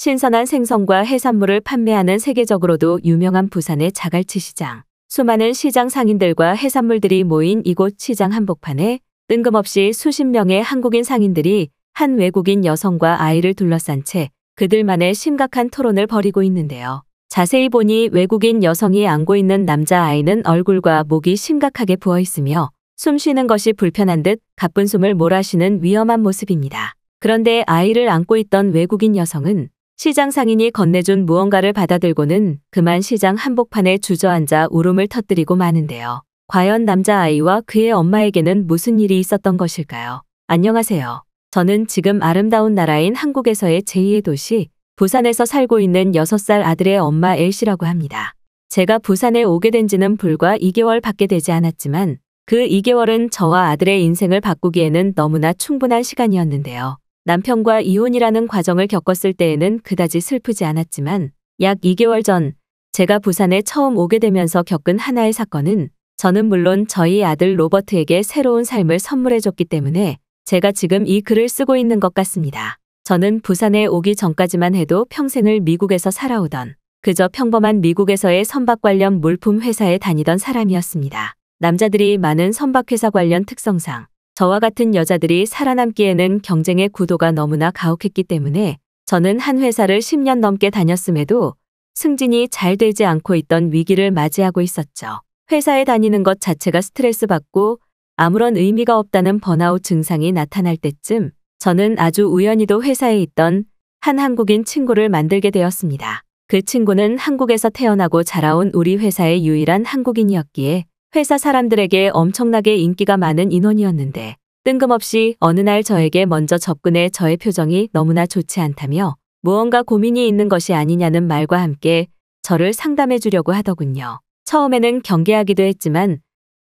신선한 생선과 해산물을 판매하는 세계적으로도 유명한 부산의 자갈치 시장. 수많은 시장 상인들과 해산물들이 모인 이곳 시장 한복판에 뜬금없이 수십 명의 한국인 상인들이 한 외국인 여성과 아이를 둘러싼 채 그들만의 심각한 토론을 벌이고 있는데요. 자세히 보니 외국인 여성이 안고 있는 남자아이는 얼굴과 목이 심각하게 부어 있으며 숨 쉬는 것이 불편한 듯 가쁜 숨을 몰아쉬는 위험한 모습입니다. 그런데 아이를 안고 있던 외국인 여성은 시장 상인이 건네준 무언가를 받아들고는 그만 시장 한복판에 주저앉아 울음을 터뜨리고 마는데요. 과연 남자아이와 그의 엄마에게는 무슨 일이 있었던 것일까요? 안녕하세요. 저는 지금 아름다운 나라인 한국에서의 제2의 도시 부산에서 살고 있는 6살 아들의 엄마 엘씨라고 합니다. 제가 부산에 오게 된 지는 불과 2개월밖에 되지 않았지만 그 2개월은 저와 아들의 인생을 바꾸기에는 너무나 충분한 시간이었는데요. 남편과 이혼이라는 과정을 겪었을 때에는 그다지 슬프지 않았지만 약 2개월 전 제가 부산에 처음 오게 되면서 겪은 하나의 사건은 저는 물론 저희 아들 로버트에게 새로운 삶을 선물해줬기 때문에 제가 지금 이 글을 쓰고 있는 것 같습니다. 저는 부산에 오기 전까지만 해도 평생을 미국에서 살아오던 그저 평범한 미국에서의 선박 관련 물품 회사에 다니던 사람이었습니다. 남자들이 많은 선박회사 관련 특성상 저와 같은 여자들이 살아남기에는 경쟁의 구도가 너무나 가혹했기 때문에 저는 한 회사를 10년 넘게 다녔음에도 승진이 잘 되지 않고 있던 위기를 맞이하고 있었죠. 회사에 다니는 것 자체가 스트레스 받고 아무런 의미가 없다는 번아웃 증상이 나타날 때쯤 저는 아주 우연히도 회사에 있던 한 한국인 친구를 만들게 되었습니다. 그 친구는 한국에서 태어나고 자라온 우리 회사의 유일한 한국인이었기에 회사 사람들에게 엄청나게 인기가 많은 인원이었는데 뜬금없이 어느 날 저에게 먼저 접근해 저의 표정이 너무나 좋지 않다며 무언가 고민이 있는 것이 아니냐는 말과 함께 저를 상담해 주려고 하더군요. 처음에는 경계하기도 했지만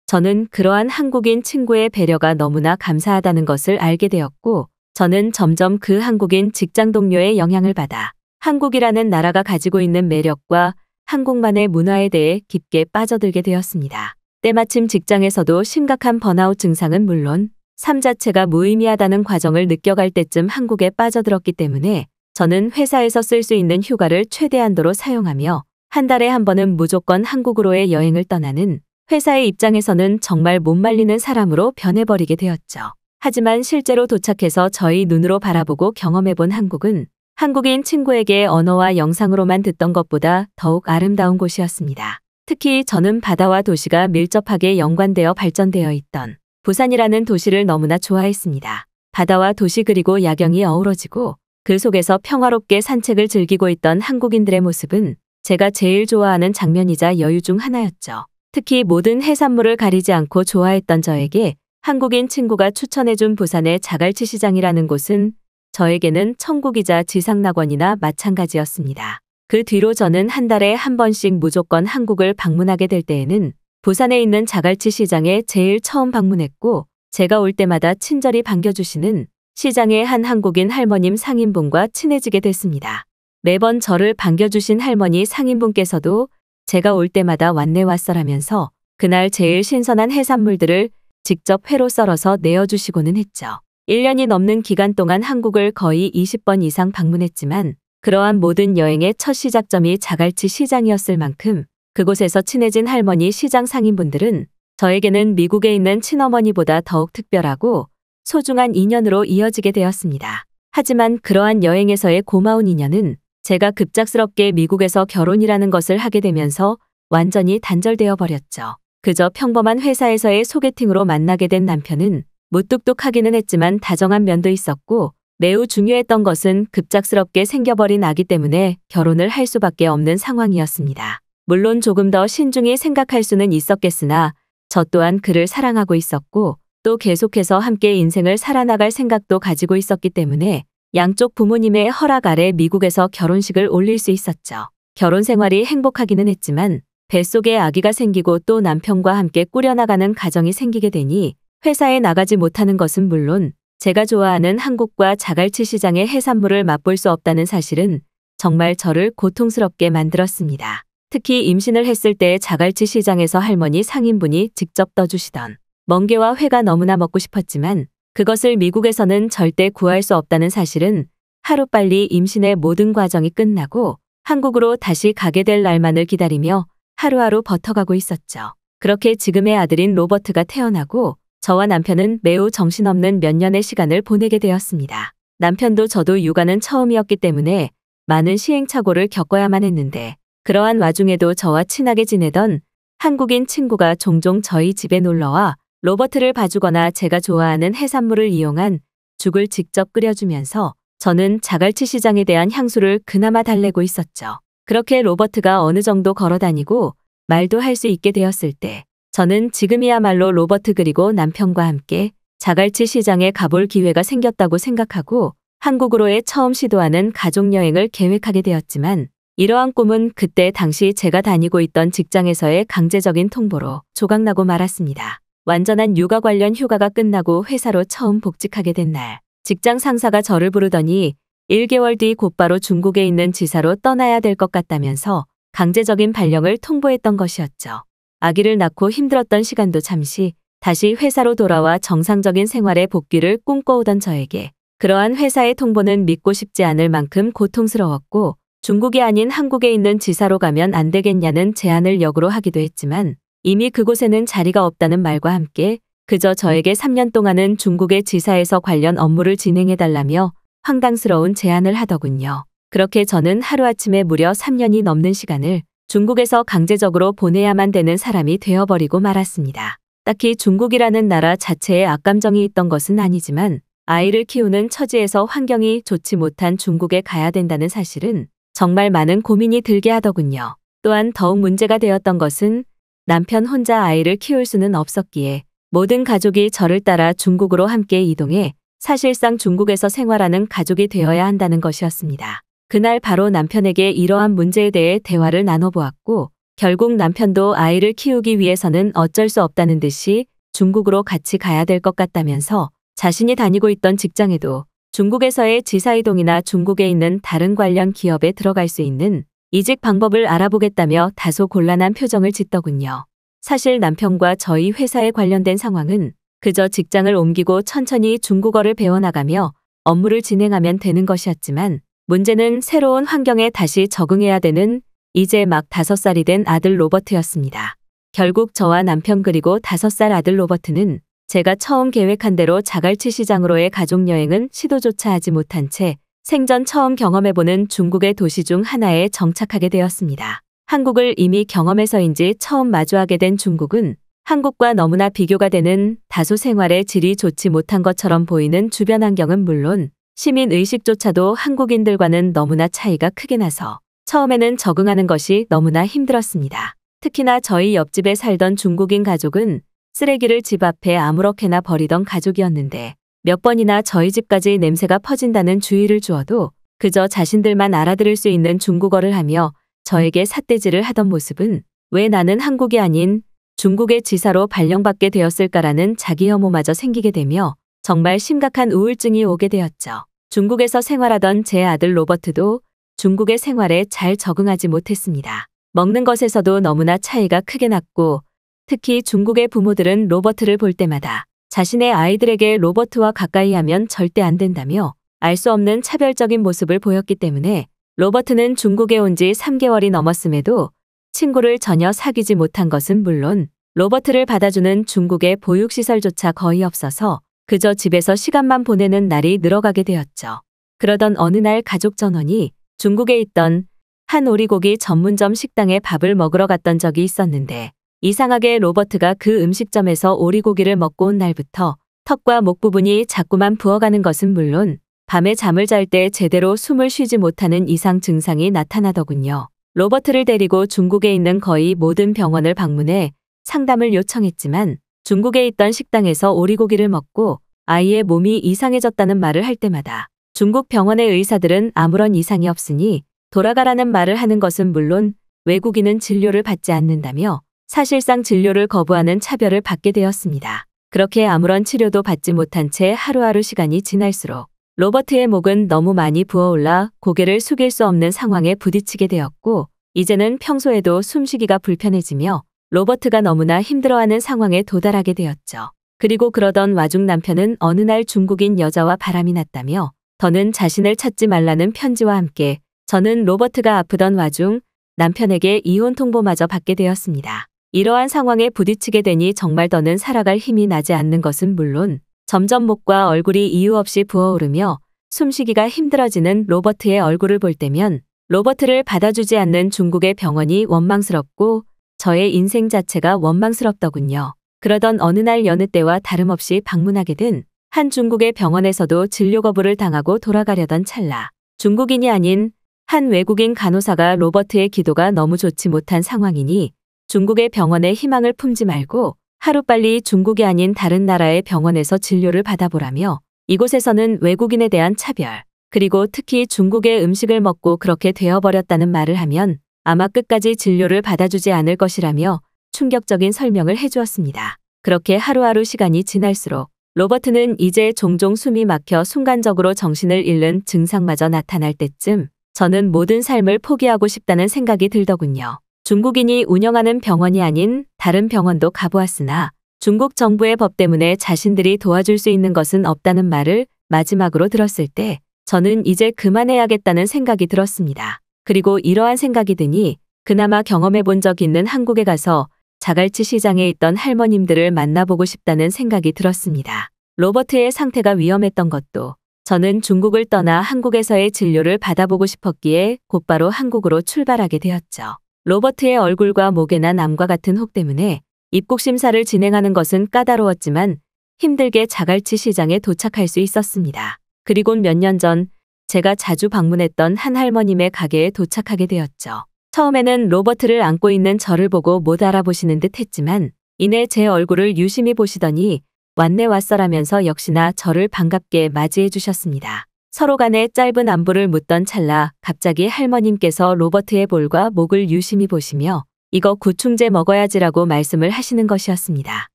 저는 그러한 한국인 친구의 배려가 너무나 감사하다는 것을 알게 되었고 저는 점점 그 한국인 직장 동료의 영향을 받아 한국이라는 나라가 가지고 있는 매력과 한국만의 문화에 대해 깊게 빠져들게 되었습니다. 때마침 직장에서도 심각한 번아웃 증상은 물론 삶 자체가 무의미하다는 과정을 느껴갈 때쯤 한국에 빠져들었기 때문에 저는 회사에서 쓸 수 있는 휴가를 최대한도로 사용하며 한 달에 한 번은 무조건 한국으로의 여행을 떠나는 회사의 입장에서는 정말 못 말리는 사람으로 변해버리게 되었죠. 하지만 실제로 도착해서 저희 눈으로 바라보고 경험해본 한국은 한국인 친구에게 언어와 영상으로만 듣던 것보다 더욱 아름다운 곳이었습니다. 특히 저는 바다와 도시가 밀접하게 연관되어 발전되어 있던 부산이라는 도시를 너무나 좋아했습니다. 바다와 도시 그리고 야경이 어우러지고 그 속에서 평화롭게 산책을 즐기고 있던 한국인들의 모습은 제가 제일 좋아하는 장면이자 여유 중 하나였죠. 특히 모든 해산물을 가리지 않고 좋아했던 저에게 한국인 친구가 추천해준 부산의 자갈치 시장이라는 곳은 저에게는 천국이자 지상낙원이나 마찬가지였습니다. 그 뒤로 저는 한 달에 한 번씩 무조건 한국을 방문하게 될 때에는 부산에 있는 자갈치 시장에 제일 처음 방문했고 제가 올 때마다 친절히 반겨주시는 시장의 한 한국인 할머님 상인분과 친해지게 됐습니다. 매번 저를 반겨주신 할머니 상인분께서도 제가 올 때마다 왔네 왔어라면서 그날 제일 신선한 해산물들을 직접 회로 썰어서 내어주시고는 했죠. 1년이 넘는 기간 동안 한국을 거의 20번 이상 방문했지만 그러한 모든 여행의 첫 시작점이 자갈치 시장이었을 만큼 그곳에서 친해진 할머니 시장 상인분들은 저에게는 미국에 있는 친어머니보다 더욱 특별하고 소중한 인연으로 이어지게 되었습니다. 하지만 그러한 여행에서의 고마운 인연은 제가 급작스럽게 미국에서 결혼이라는 것을 하게 되면서 완전히 단절되어 버렸죠. 그저 평범한 회사에서의 소개팅으로 만나게 된 남편은 무뚝뚝하기는 했지만 다정한 면도 있었고 매우 중요했던 것은 급작스럽게 생겨버린 아기 때문에 결혼을 할 수밖에 없는 상황이었습니다. 물론 조금 더 신중히 생각할 수는 있었겠으나 저 또한 그를 사랑하고 있었고 또 계속해서 함께 인생을 살아나갈 생각도 가지고 있었기 때문에 양쪽 부모님의 허락 아래 미국에서 결혼식을 올릴 수 있었죠. 결혼 생활이 행복하기는 했지만 뱃속에 아기가 생기고 또 남편과 함께 꾸려나가는 가정이 생기게 되니 회사에 나가지 못하는 것은 물론 제가 좋아하는 한국과 자갈치 시장의 해산물을 맛볼 수 없다는 사실은 정말 저를 고통스럽게 만들었습니다. 특히 임신을 했을 때 자갈치 시장에서 할머니 상인분이 직접 떠주시던 멍게와 회가 너무나 먹고 싶었지만 그것을 미국에서는 절대 구할 수 없다는 사실은 하루빨리 임신의 모든 과정이 끝나고 한국으로 다시 가게 될 날만을 기다리며 하루하루 버텨가고 있었죠. 그렇게 지금의 아들인 로버트가 태어나고 저와 남편은 매우 정신없는 몇 년의 시간을 보내게 되었습니다. 남편도 저도 육아는 처음이었기 때문에 많은 시행착오를 겪어야만 했는데 그러한 와중에도 저와 친하게 지내던 한국인 친구가 종종 저희 집에 놀러와 로버트를 봐주거나 제가 좋아하는 해산물을 이용한 죽을 직접 끓여주면서 저는 자갈치 시장에 대한 향수를 그나마 달래고 있었죠. 그렇게 로버트가 어느 정도 걸어다니고 말도 할 수 있게 되었을 때 저는 지금이야말로 로버트 그리고 남편과 함께 자갈치 시장에 가볼 기회가 생겼다고 생각하고 한국으로의 처음 시도하는 가족여행을 계획하게 되었지만 이러한 꿈은 그때 당시 제가 다니고 있던 직장에서의 강제적인 통보로 조각나고 말았습니다. 완전한 육아 관련 휴가가 끝나고 회사로 처음 복직하게 된 날, 직장 상사가 저를 부르더니 1개월 뒤 곧바로 중국에 있는 지사로 떠나야 될 것 같다면서 강제적인 발령을 통보했던 것이었죠. 아기를 낳고 힘들었던 시간도 잠시 다시 회사로 돌아와 정상적인 생활의 복귀를 꿈꿔오던 저에게 그러한 회사의 통보는 믿고 싶지 않을 만큼 고통스러웠고 중국이 아닌 한국에 있는 지사로 가면 안 되겠냐는 제안을 역으로 하기도 했지만 이미 그곳에는 자리가 없다는 말과 함께 그저 저에게 3년 동안은 중국의 지사에서 관련 업무를 진행해달라며 황당스러운 제안을 하더군요. 그렇게 저는 하루아침에 무려 3년이 넘는 시간을 중국에서 강제적으로 보내야만 되는 사람이 되어버리고 말았습니다. 딱히 중국이라는 나라 자체에 악감정이 있던 것은 아니지만 아이를 키우는 처지에서 환경이 좋지 못한 중국에 가야 된다는 사실은 정말 많은 고민이 들게 하더군요. 또한 더욱 문제가 되었던 것은 남편 혼자 아이를 키울 수는 없었기에 모든 가족이 저를 따라 중국으로 함께 이동해 사실상 중국에서 생활하는 가족이 되어야 한다는 것이었습니다. 그날 바로 남편에게 이러한 문제에 대해 대화를 나눠보았고 결국 남편도 아이를 키우기 위해서는 어쩔 수 없다는 듯이 중국으로 같이 가야 될 것 같다면서 자신이 다니고 있던 직장에도 중국에서의 지사이동이나 중국에 있는 다른 관련 기업에 들어갈 수 있는 이직 방법을 알아보겠다며 다소 곤란한 표정을 짓더군요. 사실 남편과 저희 회사에 관련된 상황은 그저 직장을 옮기고 천천히 중국어를 배워나가며 업무를 진행하면 되는 것이었지만 문제는 새로운 환경에 다시 적응해야 되는 이제 막 5살이 된 아들 로버트였습니다. 결국 저와 남편 그리고 5살 아들 로버트는 제가 처음 계획한 대로 자갈치 시장으로의 가족여행은 시도조차 하지 못한 채 생전 처음 경험해보는 중국의 도시 중 하나에 정착하게 되었습니다. 한국을 이미 경험해서인지 처음 마주하게 된 중국은 한국과 너무나 비교가 되는 다소 생활의 질이 좋지 못한 것처럼 보이는 주변 환경은 물론 시민 의식조차도 한국인들과는 너무나 차이가 크게 나서 처음에는 적응하는 것이 너무나 힘들었습니다. 특히나 저희 옆집에 살던 중국인 가족은 쓰레기를 집 앞에 아무렇게나 버리던 가족이었는데 몇 번이나 저희 집까지 냄새가 퍼진다는 주의를 주어도 그저 자신들만 알아들을 수 있는 중국어를 하며 저에게 삿대질을 하던 모습은 왜 나는 한국이 아닌 중국의 지사로 발령받게 되었을까라는 자기 혐오마저 생기게 되며 정말 심각한 우울증이 오게 되었죠. 중국에서 생활하던 제 아들 로버트도 중국의 생활에 잘 적응하지 못했습니다. 먹는 것에서도 너무나 차이가 크게 났고 특히 중국의 부모들은 로버트를 볼 때마다 자신의 아이들에게 로버트와 가까이 하면 절대 안 된다며 알 수 없는 차별적인 모습을 보였기 때문에 로버트는 중국에 온 지 3개월이 넘었음에도 친구를 전혀 사귀지 못한 것은 물론 로버트를 받아주는 중국의 보육시설조차 거의 없어서 그저 집에서 시간만 보내는 날이 늘어가게 되었죠. 그러던 어느 날 가족 전원이 중국에 있던 한 오리고기 전문점 식당에 밥을 먹으러 갔던 적이 있었는데 이상하게 로버트가 그 음식점에서 오리고기를 먹고 온 날부터 턱과 목 부분이 자꾸만 부어가는 것은 물론 밤에 잠을 잘 때 제대로 숨을 쉬지 못하는 이상 증상이 나타나더군요. 로버트를 데리고 중국에 있는 거의 모든 병원을 방문해 상담을 요청했지만 중국에 있던 식당에서 오리고기를 먹고 아이의 몸이 이상해졌다는 말을 할 때마다 중국 병원의 의사들은 아무런 이상이 없으니 돌아가라는 말을 하는 것은 물론 외국인은 진료를 받지 않는다며 사실상 진료를 거부하는 차별을 받게 되었습니다. 그렇게 아무런 치료도 받지 못한 채 하루하루 시간이 지날수록 로버트의 목은 너무 많이 부어올라 고개를 숙일 수 없는 상황에 부딪히게 되었고 이제는 평소에도 숨쉬기가 불편해지며 로버트가 너무나 힘들어하는 상황에 도달하게 되었죠. 그리고 그러던 와중 남편은 어느 날 중국인 여자와 바람이 났다며 더는 자신을 찾지 말라는 편지와 함께 저는 로버트가 아프던 와중 남편에게 이혼 통보마저 받게 되었습니다. 이러한 상황에 부딪히게 되니 정말 더는 살아갈 힘이 나지 않는 것은 물론 점점 목과 얼굴이 이유 없이 부어오르며 숨쉬기가 힘들어지는 로버트의 얼굴을 볼 때면 로버트를 받아주지 않는 중국의 병원이 원망스럽고 저의 인생 자체가 원망스럽더군요. 그러던 어느 날 여느 때와 다름없이 방문하게 된 한 중국의 병원에서도 진료 거부를 당하고 돌아가려던 찰나 중국인이 아닌 한 외국인 간호사가 로버트의 기도가 너무 좋지 못한 상황이니 중국의 병원에 희망을 품지 말고 하루빨리 중국이 아닌 다른 나라의 병원에서 진료를 받아보라며 이곳에서는 외국인에 대한 차별 그리고 특히 중국의 음식을 먹고 그렇게 되어버렸다는 말을 하면 아마 끝까지 진료를 받아주지 않을 것이라며 충격적인 설명을 해주었습니다. 그렇게 하루하루 시간이 지날수록 로버트는 이제 종종 숨이 막혀 순간적으로 정신을 잃는 증상마저 나타날 때쯤 저는 모든 삶을 포기하고 싶다는 생각이 들더군요. 중국인이 운영하는 병원이 아닌 다른 병원도 가보았으나 중국 정부의 법 때문에 자신들이 도와줄 수 있는 것은 없다는 말을 마지막으로 들었을 때 저는 이제 그만해야겠다는 생각이 들었습니다. 그리고 이러한 생각이 드니 그나마 경험해 본 적 있는 한국에 가서 자갈치 시장에 있던 할머님들을 만나보고 싶다는 생각이 들었습니다. 로버트의 상태가 위험했던 것도 저는 중국을 떠나 한국에서의 진료를 받아보고 싶었기에 곧바로 한국으로 출발하게 되었죠. 로버트의 얼굴과 목에나 남과 같은 혹 때문에 입국 심사를 진행하는 것은 까다로웠지만 힘들게 자갈치 시장에 도착할 수 있었습니다. 그리고 몇년전 제가 자주 방문했던 한 할머님의 가게에 도착하게 되었죠. 처음에는 로버트를 안고 있는 저를 보고 못 알아보시는 듯 했지만 이내 제 얼굴을 유심히 보시더니 왔네 왔어라면서 역시나 저를 반갑게 맞이해 주셨습니다. 서로 간에 짧은 안부를 묻던 찰나 갑자기 할머님께서 로버트의 볼과 목을 유심히 보시며 이거 구충제 먹어야지라고 말씀을 하시는 것이었습니다.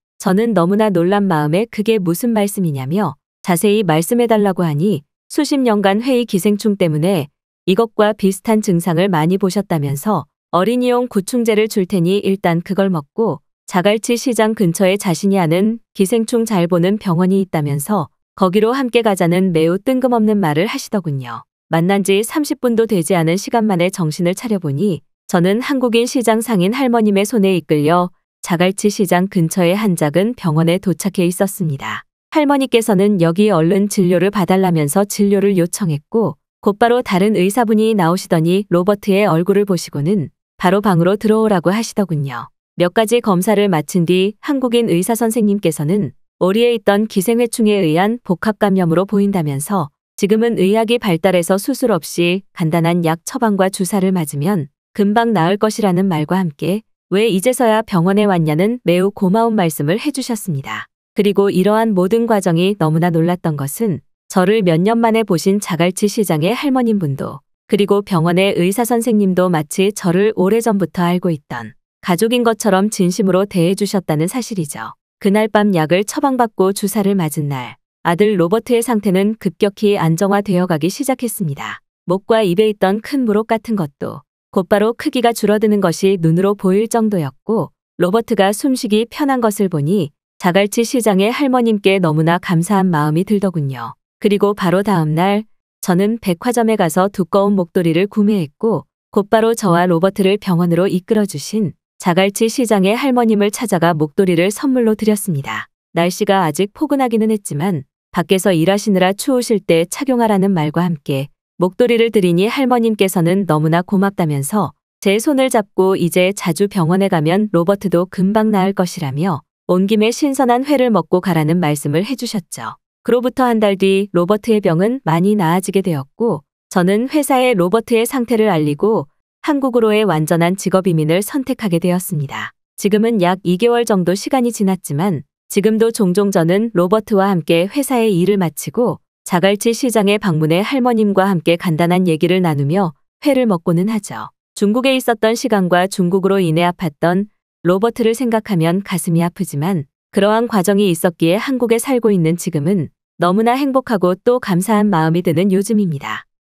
저는 너무나 놀란 마음에 그게 무슨 말씀이냐며 자세히 말씀해달라고 하니 수십 년간 회의 기생충 때문에 이것과 비슷한 증상을 많이 보셨다면서 어린이용 구충제를 줄 테니 일단 그걸 먹고 자갈치 시장 근처에 자신이 아는 기생충 잘 보는 병원이 있다면서 거기로 함께 가자는 매우 뜬금없는 말을 하시더군요. 만난 지 30분도 되지 않은 시간 만에 정신을 차려보니 저는 한국인 시장 상인 할머님의 손에 이끌려 자갈치 시장 근처의 한 작은 병원에 도착해 있었습니다. 할머니께서는 여기 얼른 진료를 봐달라면서 진료를 요청했고 곧바로 다른 의사분이 나오시더니 로버트의 얼굴을 보시고는 바로 방으로 들어오라고 하시더군요. 몇 가지 검사를 마친 뒤 한국인 의사 선생님께서는 오리에 있던 기생회충에 의한 복합감염으로 보인다면서 지금은 의학이 발달해서 수술 없이 간단한 약 처방과 주사를 맞으면 금방 나을 것이라는 말과 함께 왜 이제서야 병원에 왔냐는 매우 고마운 말씀을 해주셨습니다. 그리고 이러한 모든 과정이 너무나 놀랐던 것은 저를 몇 년 만에 보신 자갈치 시장의 할머님 분도 그리고 병원의 의사 선생님도 마치 저를 오래전부터 알고 있던 가족인 것처럼 진심으로 대해주셨다는 사실이죠. 그날 밤 약을 처방받고 주사를 맞은 날 아들 로버트의 상태는 급격히 안정화되어 가기 시작했습니다. 목과 입에 있던 큰무릎 같은 것도 곧바로 크기가 줄어드는 것이 눈으로 보일 정도였고 로버트가 숨쉬기 편한 것을 보니 자갈치 시장의 할머님께 너무나 감사한 마음이 들더군요. 그리고 바로 다음 날 저는 백화점에 가서 두꺼운 목도리를 구매했고 곧바로 저와 로버트를 병원으로 이끌어주신 자갈치 시장의 할머님을 찾아가 목도리를 선물로 드렸습니다. 날씨가 아직 포근하기는 했지만 밖에서 일하시느라 추우실 때 착용하라는 말과 함께 목도리를 드리니 할머님께서는 너무나 고맙다면서 제 손을 잡고 이제 자주 병원에 가면 로버트도 금방 나을 것이라며 온 김에 신선한 회를 먹고 가라는 말씀을 해주셨죠. 그로부터 한 달 뒤 로버트의 병은 많이 나아지게 되었고 저는 회사에 로버트의 상태를 알리고 한국으로의 완전한 직업 이민을 선택하게 되었습니다. 지금은 약 2개월 정도 시간이 지났지만 지금도 종종 저는 로버트와 함께 회사의 일을 마치고 자갈치 시장에 방문해 할머님과 함께 간단한 얘기를 나누며 회를 먹고는 하죠. 중국에 있었던 시간과 중국으로 인해 아팠던 로버트를 생각하면 가슴이 아프지만 그러한 과정이 있었기에 한국에 살고 있는 지금은 너무나 행복하고 또 감사한 마음이 드는 요즘입니다.